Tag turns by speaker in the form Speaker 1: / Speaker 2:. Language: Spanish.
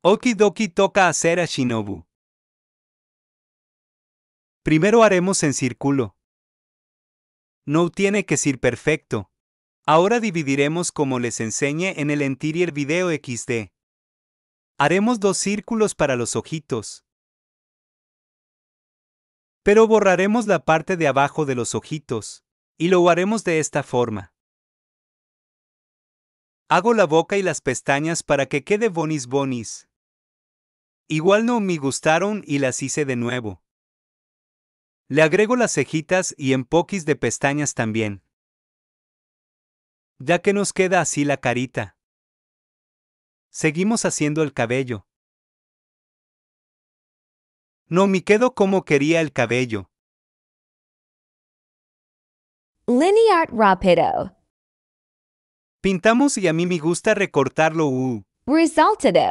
Speaker 1: Okidoki toca hacer a Shinobu. Primero haremos en círculo. No tiene que ser perfecto. Ahora dividiremos como les enseñé en el anterior video XD. Haremos dos círculos para los ojitos. Pero borraremos la parte de abajo de los ojitos. Y lo haremos de esta forma. Hago la boca y las pestañas para que quede bonis bonis. Igual no me gustaron y las hice de nuevo. Le agrego las cejitas y en poquis de pestañas también. Ya que nos queda así la carita. Seguimos haciendo el cabello. No me quedo como quería el cabello.
Speaker 2: Linear rapido.
Speaker 1: Pintamos y a mí me gusta recortarlo. Uh.
Speaker 2: Resultado.